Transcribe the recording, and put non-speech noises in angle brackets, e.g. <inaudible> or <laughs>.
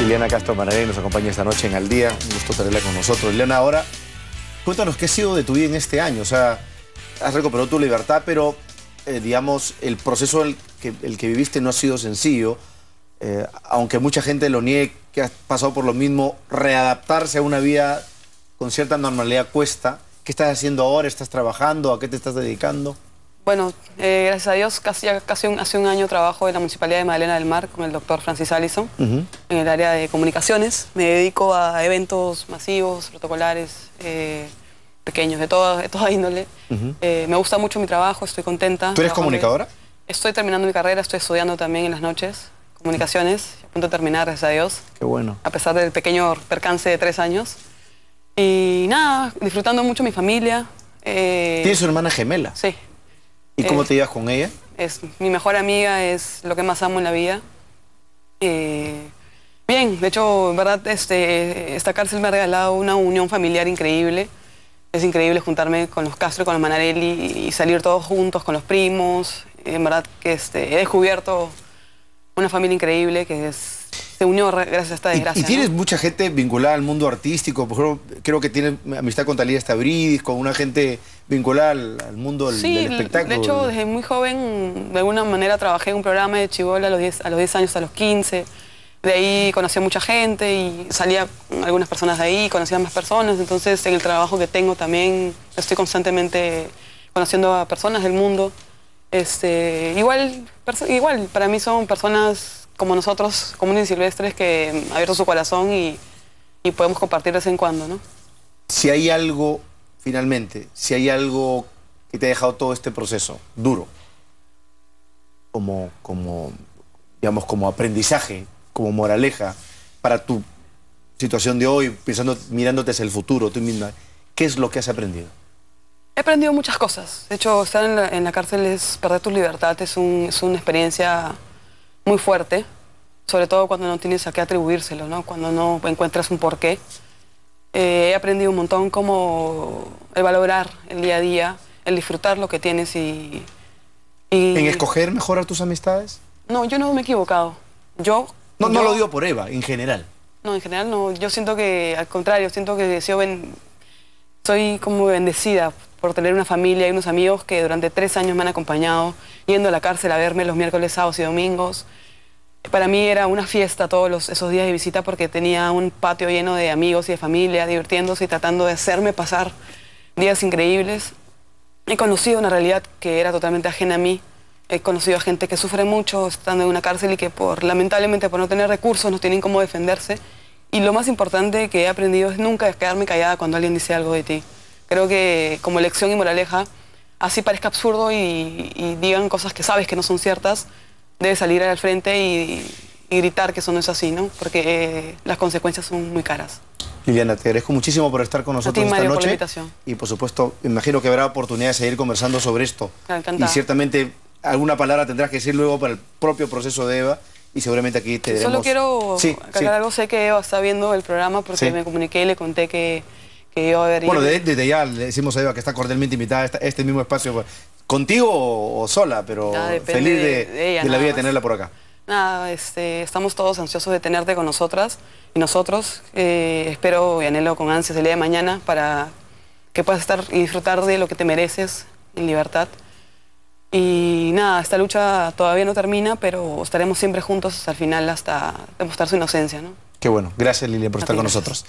Liliana Castro Manarelli nos acompaña esta noche en Al Día. Un gusto tenerla con nosotros. Liliana, ahora, cuéntanos qué ha sido de tu vida en este año. O sea, has recuperado tu libertad, pero, eh, digamos, el proceso el que, el que viviste no ha sido sencillo. Eh, aunque mucha gente lo niegue, que has pasado por lo mismo, readaptarse a una vida con cierta normalidad cuesta. ¿Qué estás haciendo ahora? ¿Estás trabajando? ¿A qué te estás dedicando? Bueno, eh, gracias a Dios, casi, casi hace un año trabajo en la Municipalidad de Magdalena del Mar con el doctor Francis Allison en el área de comunicaciones. Me dedico a eventos masivos, protocolares, eh, pequeños, de toda, de <laughs> índole. Eh, me gusta mucho mi trabajo, estoy contenta. ¿Tú eres comunicadora? estoy terminando mi carrera, estoy estudiando también en las noches comunicaciones, a punto de terminar, gracias a Dios. Qué bueno. A pesar del pequeño percance de tres años. Y nada, disfrutando mucho mi familia. ¿Tienes una hermana gemela? Sí. ¿Y cómo eh, te llevas con ella? Es mi mejor amiga, es lo que más amo en la vida. Eh, bien, de hecho, en verdad, este, esta cárcel me ha regalado una unión familiar increíble. Es increíble juntarme con los Castro, con los Manarelli y salir todos juntos, con los primos. En verdad que este, he descubierto una familia increíble que se unió gracias a esta desgracia. Y, tienes mucha gente vinculada al mundo artístico. Por ejemplo, creo que tienes amistad con Talía Stavridis, con una gente ¿Vincular al, mundo del, sí, de hecho, desde muy joven, de alguna manera, trabajé en un programa de chivola a los 10, a los 10 años, a los 15. De ahí conocí a mucha gente y salía algunas personas de ahí, conocía a más personas. Entonces, en el trabajo que tengo también, estoy constantemente conociendo a personas del mundo. Este, igual, igual, para mí son personas como nosotros, comunes y silvestres, que han abierto su corazón y, y podemos compartir de vez en cuando, ¿no? Si hay algo finalmente, si hay algo que te ha dejado todo este proceso duro, como, digamos, como aprendizaje, como moraleja para tu situación de hoy, pensando, mirándote hacia el futuro, tú misma, ¿qué es lo que has aprendido? He aprendido muchas cosas. De hecho, estar en la, cárcel es perder tu libertad, es, una experiencia muy fuerte, sobre todo cuando no tienes a qué atribuírselo, cuando no encuentras un porqué. Eh, he aprendido un montón cómo el valorar el día a día, el disfrutar lo que tienes y, ¿En escoger mejorar tus amistades? No, yo no me he equivocado. Yo... No, lo digo por Eva, en general. No, en general no. Yo siento que, al contrario, siento que soy como bendecida por tener una familia y unos amigos que durante tres años me han acompañado, yendo a la cárcel a verme los miércoles, sábados y domingos. Para mí era una fiesta todos esos días de visita porque tenía un patio lleno de amigos y de familia, divirtiéndose y tratando de hacerme pasar días increíbles. He conocido una realidad que era totalmente ajena a mí. He conocido a gente que sufre mucho estando en una cárcel y que por, lamentablemente por no tener recursos no tienen cómo defenderse. Y lo más importante que he aprendido es nunca quedarme callada cuando alguien dice algo de ti. Creo que como lección y moraleja, así parezca absurdo y digan cosas que sabes que no son ciertas, debe salir al frente y, gritar que eso no es así, ¿no? Porque eh, las consecuencias son muy caras. Liliana, te agradezco muchísimo por estar con nosotros esta noche. invitación. Y por supuesto, imagino que habrá oportunidad de seguir conversando sobre esto. Y ciertamente alguna palabra tendrás que decir luego para el propio proceso de Eva y seguramente aquí te daremos... Solo quiero algo, sé que Eva está viendo el programa porque me comuniqué y le conté que bueno, desde ya le decimos a Eva que está cordialmente invitada a este mismo espacio, pues, contigo o, sola, pero feliz de, la vida de tenerla por acá. Nada, este, estamos todos ansiosos de tenerte con nosotras y nosotros. Eh, espero y anhelo con ansias el día de mañana para que puedas estar y disfrutar de lo que te mereces en libertad. Y nada, esta lucha todavía no termina, pero estaremos siempre juntos hasta el final, hasta demostrar su inocencia. ¿no? Qué bueno. Gracias, Lilia, por estar con nosotros.